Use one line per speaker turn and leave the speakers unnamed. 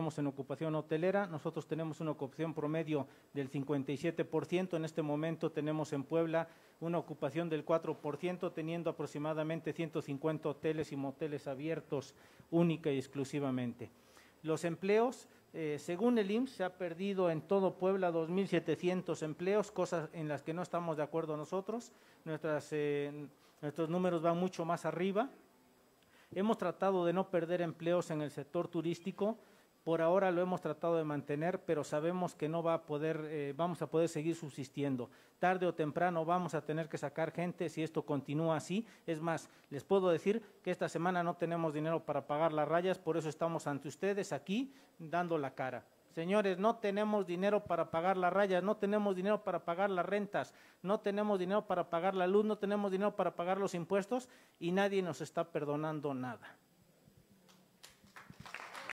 Estamos en ocupación hotelera, nosotros tenemos una ocupación promedio del 57%, en este momento tenemos en Puebla una ocupación del 4%, teniendo aproximadamente 150 hoteles y moteles abiertos única y exclusivamente. Los empleos, eh, según el IMSS, se ha perdido en todo Puebla 2.700 empleos, cosas en las que no estamos de acuerdo nosotros. Eh, nuestros números van mucho más arriba. Hemos tratado de no perder empleos en el sector turístico, por ahora lo hemos tratado de mantener, pero sabemos que no va a poder, eh, vamos a poder seguir subsistiendo. Tarde o temprano vamos a tener que sacar gente si esto continúa así. Es más, les puedo decir que esta semana no tenemos dinero para pagar las rayas, por eso estamos ante ustedes aquí dando la cara. Señores, no tenemos dinero para pagar las rayas, no tenemos dinero para pagar las rentas, no tenemos dinero para pagar la luz, no tenemos dinero para pagar los impuestos y nadie nos está perdonando nada.